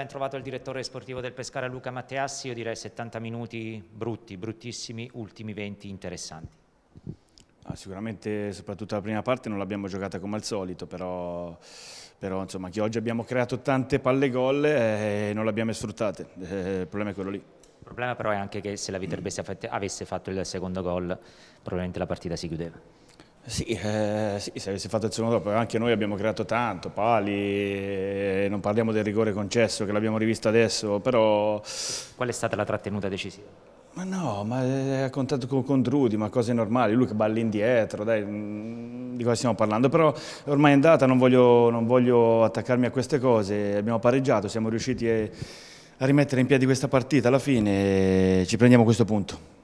ben trovato il direttore sportivo del Pescara Luca Matteassi, io direi 70 minuti brutti, bruttissimi, ultimi 20 interessanti. Ah, sicuramente soprattutto la prima parte non l'abbiamo giocata come al solito, però, però insomma, che oggi abbiamo creato tante palle gol e eh, eh, non le abbiamo sfruttate, eh, il problema è quello lì. Il problema però è anche che se la Viterbese avesse fatto il secondo gol probabilmente la partita si chiudeva. Sì, eh, sì, se avessi fatto il secondo dopo, anche noi abbiamo creato tanto, pali, eh, non parliamo del rigore concesso che l'abbiamo rivisto adesso, però... Qual è stata la trattenuta decisiva? Ma no, ma eh, ha contato con, con Drudi, ma cose normali, lui che balla indietro, dai, mm, di cosa stiamo parlando, però ormai è andata, non voglio, non voglio attaccarmi a queste cose, abbiamo pareggiato, siamo riusciti a, eh, a rimettere in piedi questa partita, alla fine ci prendiamo questo punto.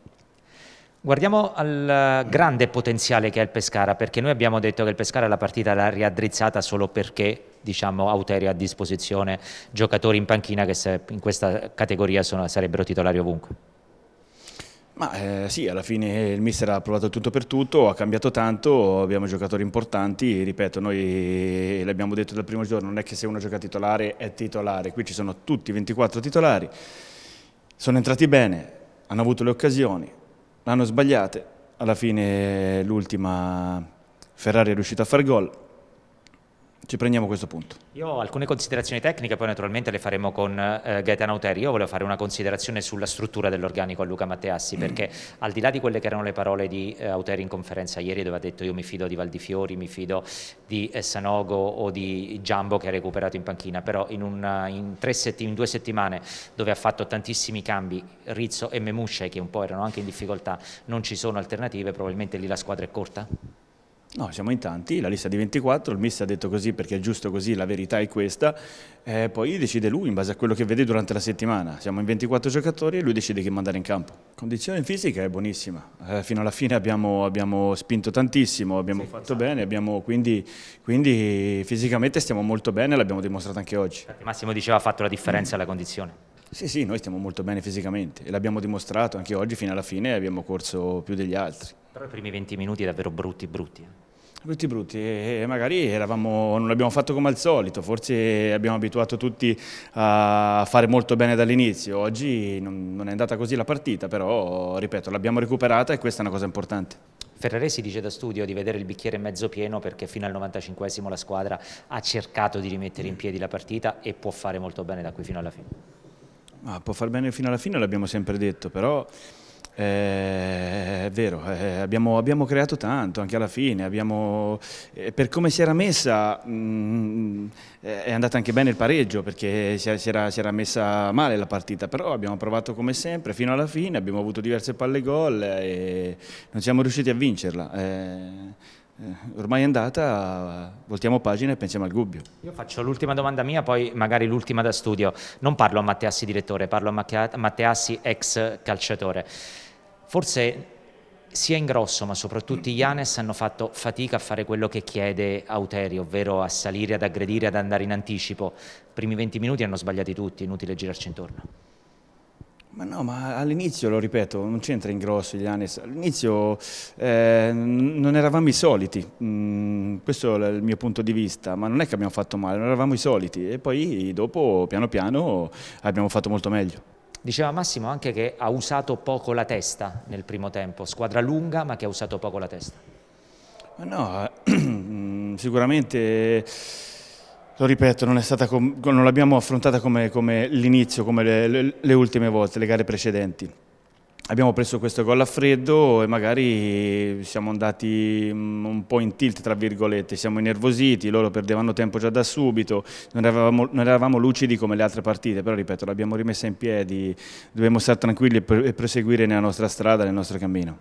Guardiamo al eh, grande potenziale che ha il Pescara, perché noi abbiamo detto che il Pescara la partita l'ha riaddrizzata solo perché diciamo, Auteri ha a disposizione giocatori in panchina che in questa categoria sono, sarebbero titolari ovunque. Ma eh, sì, alla fine il mister ha provato tutto per tutto, ha cambiato tanto, abbiamo giocatori importanti, ripeto, noi l'abbiamo detto dal primo giorno, non è che se uno gioca titolare è titolare, qui ci sono tutti 24 titolari, sono entrati bene, hanno avuto le occasioni, L'hanno sbagliate, alla fine l'ultima Ferrari è riuscita a far gol, ci prendiamo questo punto. Io ho alcune considerazioni tecniche, poi naturalmente le faremo con eh, Gaetano Auteri. Io volevo fare una considerazione sulla struttura dell'organico a Luca Matteassi, mm. perché al di là di quelle che erano le parole di eh, Auteri in conferenza ieri, dove ha detto io mi fido di Valdifiori, mi fido di eh, Sanogo o di Giambo che ha recuperato in panchina, però in, una, eh, in, setti, in, due settimane dove ha fatto tantissimi cambi, Rizzo e Memusce, che un po' erano anche in difficoltà, non ci sono alternative, probabilmente lì la squadra è corta? No, siamo in tanti, la lista è di 24, il Miss ha detto così perché è giusto così, la verità è questa, eh, poi decide lui in base a quello che vede durante la settimana, siamo in 24 giocatori e lui decide chi mandare in campo. Condizione fisica è buonissima, eh, fino alla fine abbiamo, abbiamo spinto tantissimo, abbiamo sì, fatto bene, abbiamo, quindi, quindi, fisicamente stiamo molto bene, e l'abbiamo dimostrato anche oggi. Massimo diceva ha fatto la differenza mm. la condizione. Sì, sì, noi stiamo molto bene fisicamente e l'abbiamo dimostrato anche oggi fino alla fine abbiamo corso più degli altri. Però i primi 20 minuti davvero brutti, brutti. Eh. Brutti brutti, e magari eravamo, non l'abbiamo fatto come al solito, forse abbiamo abituato tutti a fare molto bene dall'inizio, oggi non è andata così la partita, però ripeto l'abbiamo recuperata e questa è una cosa importante. Ferraresi dice da studio di vedere il bicchiere mezzo pieno perché fino al 95esimo la squadra ha cercato di rimettere in piedi la partita e può fare molto bene da qui fino alla fine. Ah, può far bene fino alla fine, l'abbiamo sempre detto, però eh, è vero, eh, abbiamo, abbiamo, creato tanto anche alla fine, abbiamo, eh, per come si era messa mh, mm, è andata anche bene il pareggio perché si era, si era, messa male la partita, però abbiamo provato come sempre fino alla fine, abbiamo avuto diverse palle gol e non siamo riusciti a vincerla. Eh, eh, ormai è andata, voltiamo pagina e pensiamo al Gubbio. Io faccio l'ultima domanda mia, poi magari l'ultima da studio. Non parlo a Matteassi direttore, parlo a Matteassi ex calciatore. Forse sia Ingrosso ma soprattutto mm. Ianes hanno fatto fatica a fare quello che chiede Auteri, ovvero a salire, ad aggredire, ad andare in anticipo. I primi 20 minuti hanno sbagliato tutti, inutile girarci intorno. Ma no, ma all'inizio, lo ripeto, non c'entra in grosso Ianes, all'inizio eh, non eravamo i soliti, mm, questo è il mio punto di vista, ma non è che abbiamo fatto male, non eravamo i soliti e poi dopo piano piano abbiamo fatto molto meglio. Diceva Massimo anche che ha usato poco la testa nel primo tempo, squadra lunga ma che ha usato poco la testa. No, eh, mm, sicuramente lo ripeto, non, non l'abbiamo affrontata come, come l'inizio, come le, le, le ultime volte, le gare precedenti abbiamo preso questo gol a freddo e magari siamo andati mm, un po' in tilt, tra virgolette, siamo innervositi, loro perdevano tempo già da subito, non eravamo, non eravamo lucidi come le altre partite, però ripeto, l'abbiamo rimessa in piedi, dobbiamo stare tranquilli e proseguire nella nostra strada, nel nostro cammino.